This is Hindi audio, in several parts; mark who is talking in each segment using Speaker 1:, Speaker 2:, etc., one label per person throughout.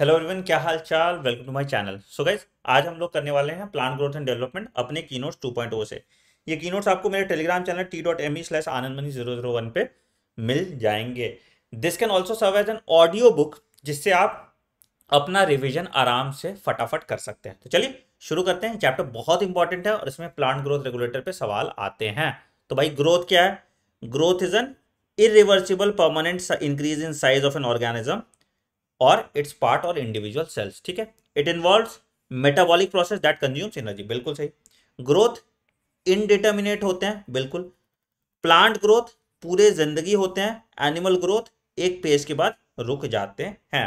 Speaker 1: हेलो एवरीवन क्या हाल चाल welcome to my channel so guys आज हम लोग करने वाले हैं प्लान ग्रोथ एंड डेवलपमेंट अपने की नोट्स टू से ये की नोट्स आपको मेरे Telegram channel T dot M E slash Anand money zero zero one पे मिल जाएंगे this can also serve as an audio book जिससे आप अपना रिविजन आराम से फटाफट कर सकते हैं तो चलिए शुरू करते हैं चैप्टर बहुत इंपॉर्टेंट है और इसमें प्लांट ग्रोथ रेगुलेटर पर सवाल आते हैं तो भाई ग्रोथ क्या है growth is an irreversible permanent increase in size of an organism और इट्स पार्ट और इंडिविजुअल सेल्स ठीक है it involve metabolic process that consumes energy बिल्कुल सही ग्रोथ इनडिटर्मिनेट होते हैं बिल्कुल प्लांट ग्रोथ पूरे जिंदगी होते हैं एनिमल ग्रोथ एक पेज के बाद रुक जाते हैं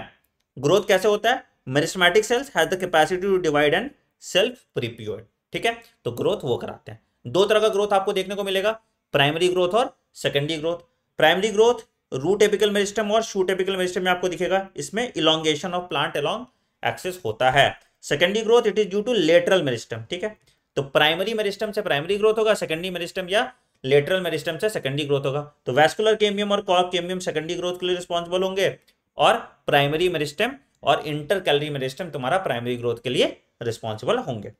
Speaker 1: ग्रोथ कैसे होता है meristematic cells has the capacity to divide and self prepared ठीक है तो ग्रोथ वो कराते हैं दो तरह का ग्रोथ आपको देखने को मिलेगा प्राइमरी ग्रोथ और secondary growth primary growth root apical meristem और शूट एपिकल मेरिस्टम में आपको दिखेगा इसमें elongation of plant along axis होता है secondary growth it is due to lateral meristem ठीक है तो प्राइमरी मेरिस्टम से प्राइमरी ग्रोथ होगा सेकेंडरी मेरिस्टम या लेटरल मेरिस्टम से सेकेंडरी ग्रोथ होगा तो वैस्कुलर केमियम और कॉर्प केमियम सेकेंडरी ग्रोथ के लिए रिस्पॉन्सिबल होंगे और प्राइमरी मेरिस्टम और इंटर कैलरी मेरिस्टम तुम्हारा प्राइमरी ग्रोथ के लिए रिस्पॉन्सिबल होंगे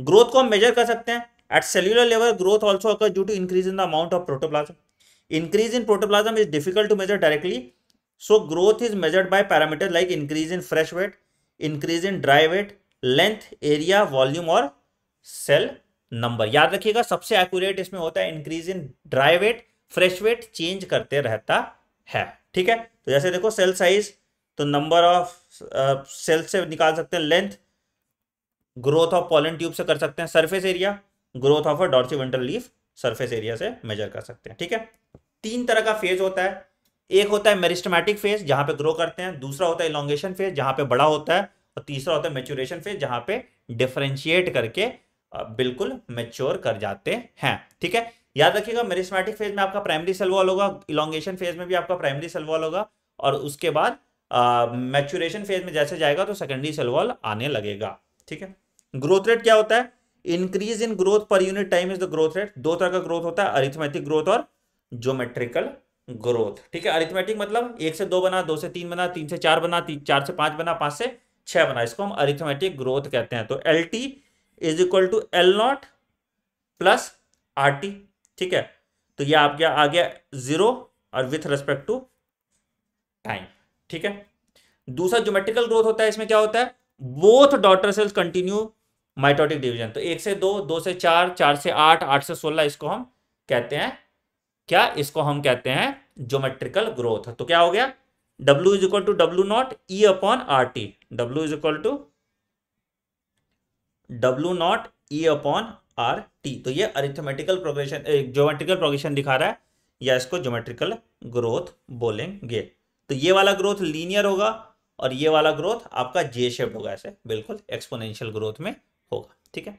Speaker 1: ग्रोथ को हम मेजर कर सकते हैं at cellular level growth also occur due to increase in the amount of protoplasm increase in protoplasm is difficult to measure directly so growth is measured by parameter like increase in fresh weight increase in dry weight length area volume और सेल नंबर याद रखिएगा सबसे एक्यूरेट इसमें होता है increase in dry weight fresh weight change करते रहता है ठीक है तो जैसे देखो सेल साइज तो नंबर ऑफ सेल से निकाल सकते हैं length growth of pollen tube से कर सकते हैं surface area growth of a dorsi leaf surface area से मेजर कर सकते हैं ठीक है तीन तरह का फेज होता है एक होता है मेरिस्टमैटिक फेज जहां पे ग्रो करते हैं दूसरा होता है इलोंगेशन फेज जहां पे बड़ा होता है और तीसरा होता है मेच्योरेशन फेज जहां पे डिफ्रेंशिएट करके बिल्कुल मेच्योर कर जाते हैं ठीक है याद रखिएगा मेरिस्टमैटिक फेज में आपका प्राइमरी सेल वॉल होगा इलोंगेशन फेज में भी आपका प्राइमरी सेल वॉल होगा और उसके बाद मेच्योरेशन फेज में जैसे जाएगा तो सेकेंडरी सेल वॉल आने लगेगा ठीक है ग्रोथ रेट क्या होता है increase in growth per unit time is the growth rate दो तरह का ग्रोथ होता है अरिथमेटिक ग्रोथ और ज्योमेट्रिकल ग्रोथ ठीक है अरिथमेटिक मतलब एक से दो बना दो से तीन बना तीन से चार बना तीन चार से पांच बना पांच से छह बना इसको हम अरिथमेटिक ग्रोथ कहते हैं तो L T is equal to L nought plus R T ठीक है तो ये आप गया आ गया जीरो और विथ रेस्पेक्ट टू टाइम ठीक है दूसरा ज्योमेट्रिकल ग्रोथ होता है इसमें क्या होता है both daughter cells continue mitotic division तो एक से दो दो से चार चार से आठ आठ से सोलह इसको हम कहते हैं क्या इसको हम कहते हैं ज्योमेट्रिकल ग्रोथ तो क्या हो गया W is equal to W nought E upon R T W is equal to W nought E upon R T तो ये अरिथमेटिकल प्रोग्रेशन ज्योमेट्रिकल प्रोग्रेशन दिखा रहा है या इसको ज्योमेट्रिकल ग्रोथ बोलेंगे तो ये वाला ग्रोथ लीनियर होगा और ये वाला ग्रोथ आपका जे शेप होगा ऐसे बिल्कुल एक्सपोनेंशियल ग्रोथ में होगा ठीक है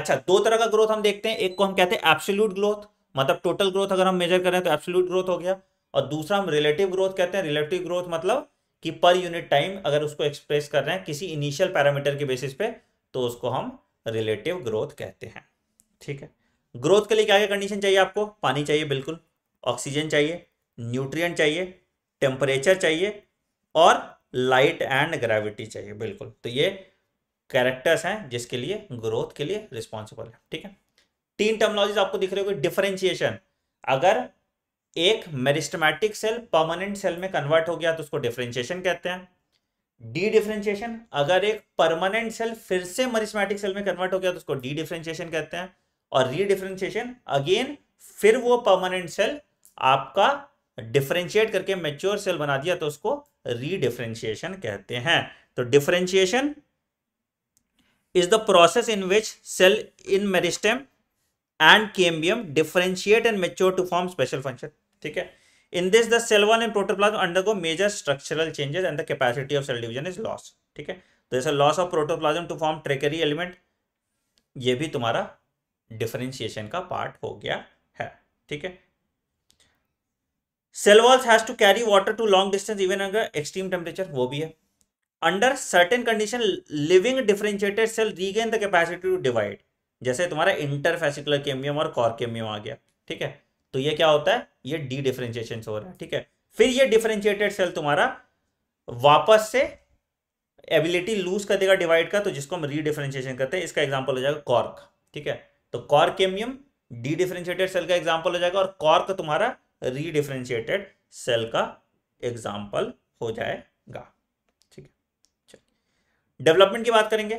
Speaker 1: अच्छा दो तरह का ग्रोथ हम देखते हैं एक को हम कहते हैं एप्सोल्यूट ग्रोथ मतलब टोटल ग्रोथ अगर हम मेजर करें तो एप्सोल्यूट ग्रोथ हो गया और दूसरा हम रिलेटिव ग्रोथ कहते हैं रिलेटिव ग्रोथ मतलब कि पर यूनिट टाइम अगर उसको एक्सप्रेस कर रहे हैं किसी इनिशियल पैरामीटर के बेसिस पे तो उसको हम रिलेटिव ग्रोथ कहते हैं ठीक है ग्रोथ के लिए क्या क्या कंडीशन चाहिए आपको पानी चाहिए बिल्कुल ऑक्सीजन चाहिए न्यूट्रिएंट चाहिए टेम्परेचर चाहिए और लाइट एंड ग्रेविटी चाहिए बिल्कुल तो ये कैरेक्टर्स हैं जिसके लिए ग्रोथ के लिए रिस्पॉन्सिबल है ठीक है तीन टर्मोलॉजीज आपको दिख रही होगी डिफरेंशिएशन अगर एक मेरिस्टमैटिक सेल परमानेंट सेल में कन्वर्ट हो गया तो उसको डिफरेंशिएशन कहते हैं डी डिफरेंशिएशन अगर एक परमानेंट सेल फिर से मरिस्मेटिक सेल में कन्वर्ट हो गया तो उसको डी डिफरेंशिएशन कहते हैं और री डिफरेंशिएशन अगेन फिर वो परमानेंट सेल आपका डिफरेंशिएट करके मेच्योर सेल बना दिया तो उसको री डिफरेंशिएशन कहते हैं तो differentiation is the process in which cell in meristem and cambium differentiate and mature to form special function ठीक है in this the cell wall and protoplasm undergo major structural changes and the capacity of cell division is lost ठीक है तो जैसे loss of protoplasm to form tracheary element ये भी तुम्हारा डिफरेंशिएशन का पार्ट हो गया है ठीक है cell walls has to carry water to long distance even अगर एक्सट्रीम टेम्परेचर वो भी है under certain condition living differentiated cell regain the capacity to divide जैसे तुम्हारा इंटरफेसिकुलर केमियम और कॉर केमियम आ गया ठीक है तो ये क्या होता है ये डी डिफरेंशिएशन हो रहा है ठीक है फिर ये डिफरेंशिएटेड सेल तुम्हारा वापस से एबिलिटी लूज कर देगा डिवाइड का तो जिसको हम रीडिफ्रेंशिएशन करते हैं इसका एग्जाम्पल हो जाएगा कॉर्क ठीक है तो cork cambium dedifferentiated cell का एग्जाम्पल हो जाएगा और कॉर्क तुम्हारा रीडिफ्रेंशिएटेड सेल का एग्जाम्पल हो जाएगा डेवलपमेंट की बात करेंगे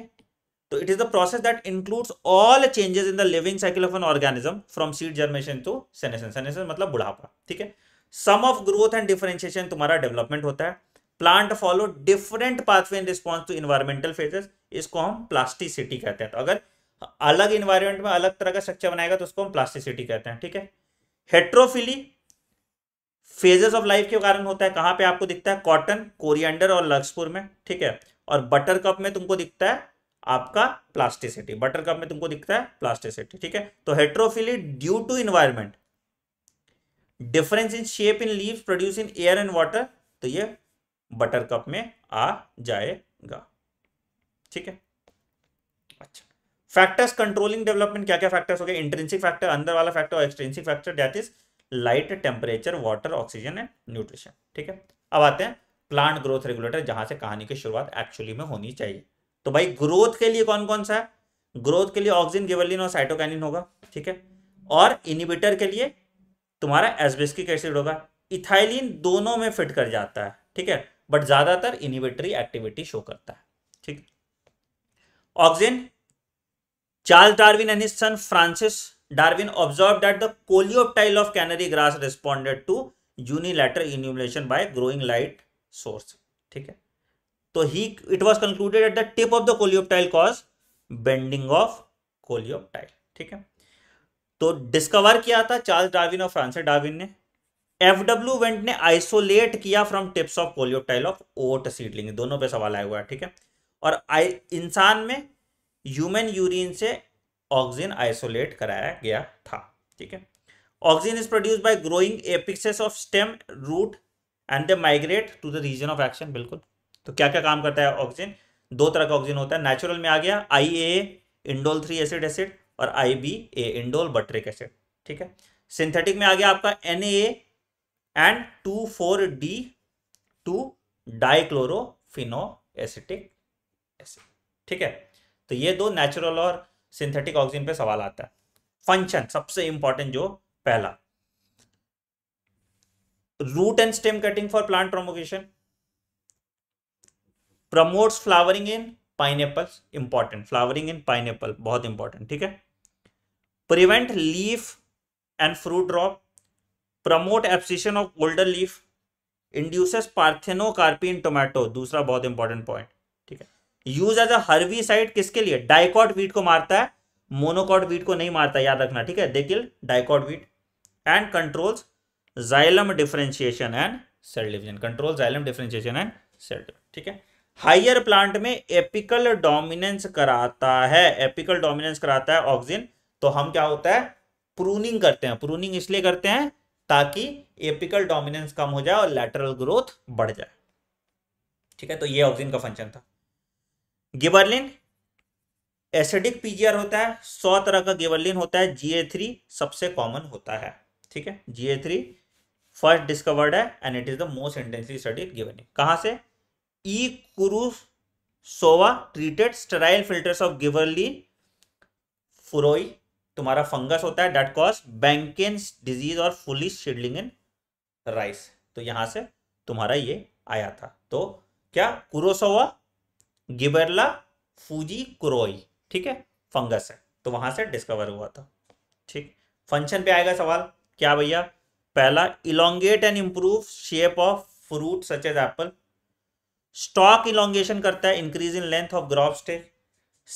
Speaker 1: तो it is the process that includes all changes in the living cycle of an organism from seed germination to senescence senescence मतलब बुढ़ापा ठीक है sum of growth and differentiation तुम्हारा डेवलपमेंट होता है plant follow different pathway in response to environmental phases इसको हम प्लास्टिसिटी कहते हैं तो अगर अलग इन्वायरमेंट में अलग तरह का स्ट्रक्चर बनाएगा तो उसको हम प्लास्टिसिटी कहते हैं ठीक है हेट्रोफिली फेजेस ऑफ लाइफ के कारण होता है कहां पे आपको दिखता है कॉटन कोरिएंडर और लक्सपुर में ठीक है और बटर कप में तुमको दिखता है आपका प्लास्टिसिटी बटर कप में तुमको दिखता है प्लास्टिसिटी ठीक है तो heterophylly due to environment difference in shape in leave produce in air and water तो ये बटर कप में आ जाएगा ठीक है अच्छा फैक्टर्स कंट्रोलिंग डेवलपमेंट क्या क्या फैक्टर्स हो गए इंट्रेंसिक फैक्टर अंदर वाला फैक्टर और extrinsic factor that is light temperature water oxygen and nutrition ठीक है अब आते हैं प्लांट ग्रोथ रेगुलेटर जहां से कहानी की शुरुआत एक्चुअली में होनी चाहिए तो भाई ग्रोथ के लिए कौन कौन सा है ग्रोथ के लिए ऑक्सीजन गेवलिन और साइटोकैनिन होगा ठीक है और इनिबिटर के लिए तुम्हारा एसबेस्किक एसिड होगा इथाइलिन दोनों में फिट कर जाता है ठीक है बट ज्यादातर इनिबिटरी एक्टिविटी शो करता है ठीक oxygen Charles Darwin and his son Francis Darwin observe that the coleoptile of canary grass responded to unilateral illumination by growing light source ठीक है तो ही it was concluded at the tip of the coleoptile cause bending of coleoptile ठीक है तो डिस्कवर किया था चार्ल्स डार्विन और फ्रांसिस डार्विन ने एफडब्ल्यू वेंट ने आइसोलेट किया from tips of coleoptile of oat seedling दोनों पे सवाल आया हुआ है ठीक है और इंसान में ह्यूमन यूरिन से ऑक्सीजन आइसोलेट कराया गया था ठीक है oxygen is produce by growing apices of stem root and they migrate to the region of action बिल्कुल तो क्या क्या काम करता है ऑक्सीजन दो तरह का ऑक्सीजन होता है नेचुरल में आ गया I A indole three acid acid और I B A indole butyric acid ठीक है सिंथेटिक में आ गया आपका N A and two four D two dichlorophenoxy acetic acid ठीक है तो ये दो नेचुरल और सिंथेटिक ऑक्सीजन पे सवाल आता है फंक्शन सबसे इंपॉर्टेंट जो पहला root and stem cutting for plant propagation promotes flowering in pine pineapple important flowering in pine pineapple बहुत इंपॉर्टेंट ठीक है prevent leaf and fruit drop promote abscission of golden leaf induces parthenocarpy tomato दूसरा बहुत इंपॉर्टेंट पॉइंट ठीक है यूज एज अ साइड किसके लिए डायकॉट वीट को मारता है मोनोकॉट वीट को नहीं मारता याद रखना ठीक है देखिए dicot weed and controls xylem differentiation and cell division control xylem differentiation and cell division ठीक है हाइयर प्लांट में एपिकल डोमिनेंस कराता है एपिकल डोमिनेंस कराता है ऑक्सीजन तो हम क्या होता है प्रूनिंग करते हैं प्रूनिंग इसलिए करते हैं ताकि एपिकल डोमिनेंस कम हो जाए और लैटरल ग्रोथ बढ़ जाए ठीक है तो ये ऑक्सीजन का फंक्शन था गिबरलिन एसिडिक पीजीआर होता है सौ तरह का गिबरलिन होता है जीए थ्री सबसे कॉमन होता है ठीक है जीए थ्री फर्स्ट डिस्कवर्ड है and it is the most intensely studied गिवेनिक कहाँ से E Kurosawa treated sterile filters of गिवरली फुरोई तुम्हारा फंगस होता है डेट कॉज बैंकेन्स डिजीज और फुली शिडलिंग इन राइस तो यहां से तुम्हारा ये आया था तो क्या कुरोसोवा गिबरला फूजी कुरोई ठीक है फंगस है तो वहां से डिस्कवर हुआ था ठीक फंक्शन पे आएगा सवाल क्या भैया पहला elongate and improve shape of fruit such as apple stalk elongation करता है increase in length of grape stage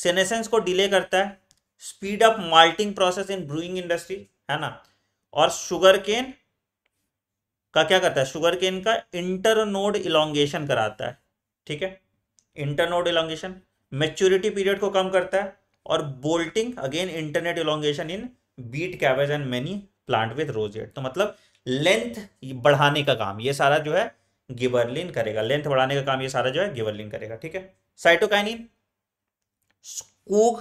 Speaker 1: senescence को डिले करता है speed up malting process in brewing industry है ना और शुगर केन का क्या करता है शुगर केन का इंटरनोड इलांगेशन कराता है ठीक है इंटरनोड इलांगेशन मेच्योरिटी पीरियड को कम करता है और bolting again internode elongation in beet cabbage and many plant with rosette तो मतलब लेंथ बढ़ाने का काम ये सारा जो है गिबरलिन करेगा लेंथ बढ़ाने का काम ये सारा जो है गिबरलिन करेगा ठीक है साइटोकाइनिन स्कूग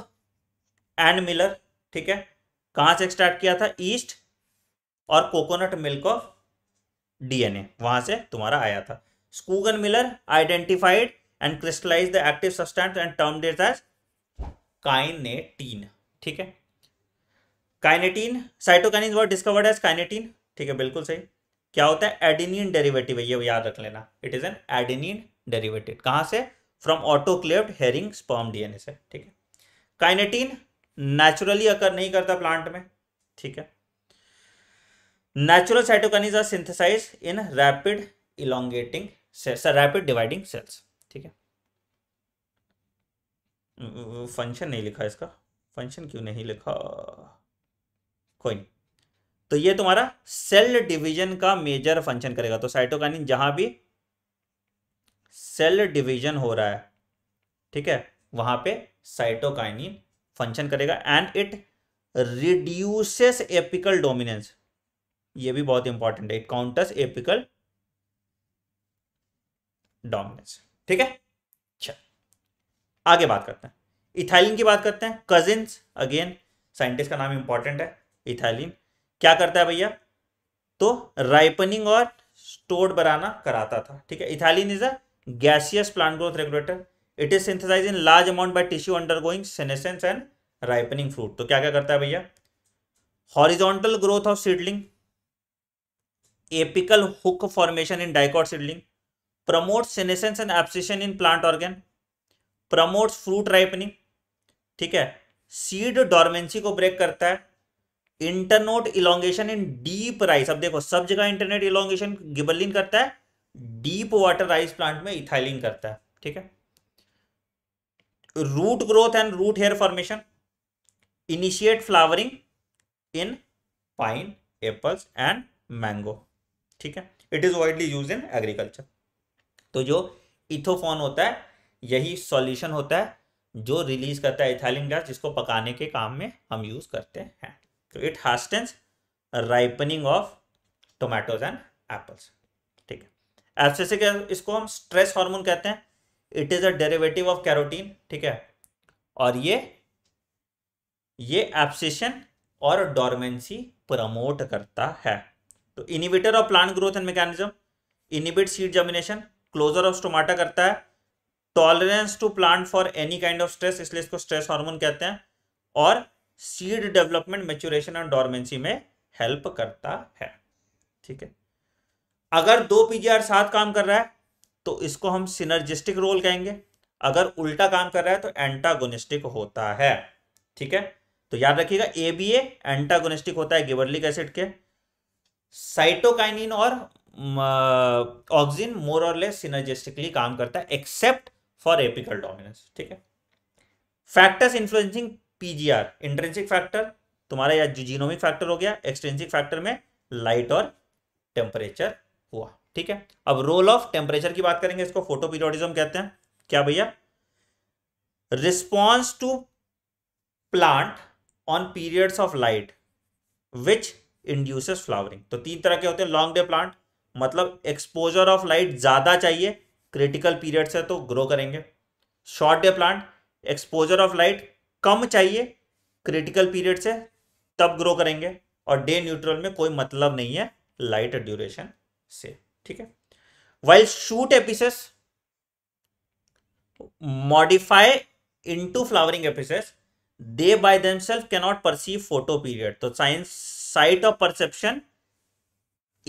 Speaker 1: एंड मिलर ठीक है कहां से स्टार्ट किया था ईस्ट और कोकोनट मिल्क ऑफ डीएनए वहां से तुम्हारा आया था Skoog and Miller identified and crystallize the active substance and term that as kinetin ठीक है kinetin cytokinin word discovered as kinetin ठीक है बिल्कुल सही क्या होता है एडिनियन डेरिवेटिव है ये याद रख लेना it is an adenine derivative कहां से from autoclaved herring sperm DNA से ठीक है काइनेटीन नेचुरली अकर नहीं करता प्लांट में ठीक है natural cytokinins are synthesize in rapid elongating cells rapid dividing cells ठीक है फंक्शन mm, mm, mm, नहीं लिखा इसका फंक्शन क्यों नहीं लिखा कोई नहीं तो ये तुम्हारा सेल डिवीजन का मेजर फंक्शन करेगा तो साइटोकाइनिन जहां भी सेल डिवीजन हो रहा है ठीक है वहां पे साइटोकाइनिन फंक्शन करेगा and it reduces apical dominance ये भी बहुत इंपॉर्टेंट है इट काउंटर्स एपिकल डोमिनेंस ठीक है अच्छा आगे बात करते हैं इथाइलिन की बात करते हैं कजिन अगेन साइंटिस्ट का नाम इंपॉर्टेंट है इथाइलिन क्या करता है भैया तो राइपनिंग और स्टोर्ड बनाना कराता था ठीक है ethylene is a gaseous plant growth regulator it is synthesize in large amount by tissue undergoing senescence and ripening fruit तो क्या क्या करता है भैया horizontal growth of seedling apical hook formation in dicot seedling promote senescence and abscission in plant organ promote fruit ripening ठीक है सीड डॉर्मेंसी को ब्रेक करता है internode elongation in deep rice अब देखो सब जगह इंटरनेट इलांगेशन गिबलिन करता है डीप वाटर राइस प्लांट में इथाइलिन करता है ठीक है root growth and root hair formation initiate flowering in pineapples and mango ठीक है it is widely use in agriculture तो जो इथोफोन होता है यही सॉल्यूशन होता है जो रिलीज करता है इथाइलिन गैस जिसको पकाने के काम में हम यूज करते हैं तो it hastens ripening of tomatoes and apples ठीक है एब्से से क्या इसको हम स्ट्रेस हार्मोन कहते हैं it is a derivative of carotene ठीक है और ये ये एब्सेशन और डोरमेंसी प्रमोट करता है तो inhibitor of plant growth and mechanism inhibit seed germination closure of stomata करता है tolerance to plant for any kind of stress इसलिए इसको स्ट्रेस हार्मोन कहते हैं और seed development maturation and dormancy में हेल्प करता है ठीक है अगर दो पीजीआर साथ काम कर रहा है तो इसको हम सिनर्जिस्टिक रोल कहेंगे अगर उल्टा काम कर रहा है तो एंटागोनिस्टिक होता है ठीक है तो याद रखिएगा ए बी ए एंटागोनिस्टिक होता है गिवरलिक एसिड के साइटोकाइनिन और ऑक्सिन मोर और लेस सिनर्जिस्टिकली काम करता है एक्सेप्ट फॉर एपिकल डोमिनेंस ठीक है factors influencing PGR intrinsic factor तुम्हारा या जीनोमिक फैक्टर हो गया एक्सट्रेंसिक फैक्टर में लाइट और टेम्परेचर हुआ ठीक है अब रोल ऑफ टेम्परेचर की बात करेंगे इसको फोटो पीरियोडिज्म कहते हैं क्या भैया response to plant on periods of light which induces flowering तो तीन तरह के होते हैं लॉन्ग डे प्लांट मतलब एक्सपोजर ऑफ लाइट ज़्यादा चाहिए क्रिटिकल पीरियड से तो ग्रो करेंगे short day plant exposure of light कम चाहिए क्रिटिकल पीरियड से तब ग्रो करेंगे और डे न्यूट्रल में कोई मतलब नहीं है लाइट ड्यूरेशन से ठीक है while shoot apices modify into flowering apices they by themselves not perceive photoperiod तो science site of perception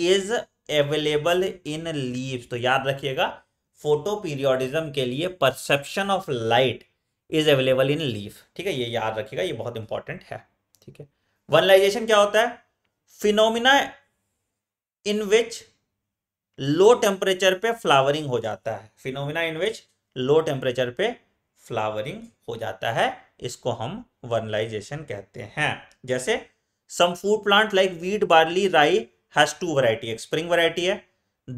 Speaker 1: is available in leaves तो याद रखिएगा फोटो पीरियोडिज्म के लिए perception of light is available in leaf ठीक है ये याद रखिएगा ये बहुत इंपॉर्टेंट है ठीक है वनलाइजेशन क्या होता है phenomena in which low temperature पे फ्लावरिंग हो जाता है phenomena in which low temperature पे फ्लावरिंग हो जाता है इसको हम वनलाइजेशन कहते हैं जैसे some food plant like wheat barley rye has two variety एक स्प्रिंग वैरायटी है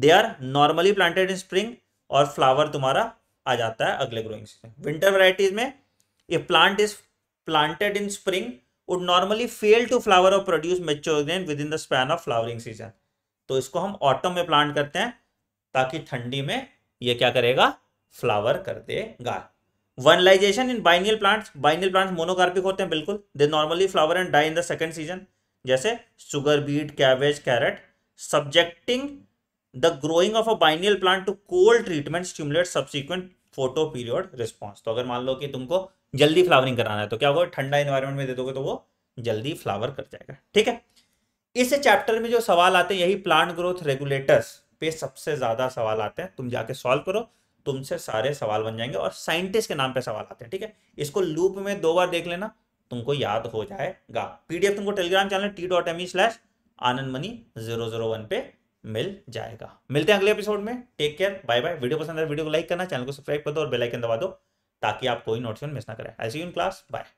Speaker 1: they are normally planted in spring और फ्लावर तुम्हारा आ जाता है अगले ग्रोइंग सीजन विंटर वराइटीज में ये plant is planted in spring would normally fail to flower और produce mature within the span of flowering season तो इसको हम ऑटम में प्लांट करते हैं ताकि ठंडी में ये क्या करेगा फ्लावर कर देगा vernalization in biennial plants biennial plants monocarpic होते हैं बिल्कुल they normally flower and die in the second season जैसे sugar beet cabbage carrot subjecting the growing of a biennial plant to cold treatment stimulates subsequent photoperiod response तो अगर मान लो कि तुमको जल्दी फ्लावरिंग कराना है तो क्या होगा ठंडा इन्वायरमेंट में दे दोगे तो वो जल्दी फ्लावर कर जाएगा ठीक है इस चैप्टर में जो सवाल आते हैं यही प्लांट ग्रोथ रेगुलेटर्स पे सबसे ज़्यादा सवाल आते हैं तुम जाके सॉल्व करो तुमसे सारे सवाल बन जाएंगे और साइंटिस्ट के नाम पे सवाल आते हैं ठीक है इसको लूप में दो बार देख लेना तुमको याद हो जाएगा पीडीएफ तुमको Telegram channel T dot M E slash Anand money zero zero one पे मिल जाएगा मिलते हैं अगले एपिसोड में take care bye bye video पसंद आए वीडियो तो को लाइक करना चैनल को सब्सक्राइब कर दो और बेलाइकन दबा दो ताकि आप कोई नोटिफिकेशन मिस ना करें I see you in class bye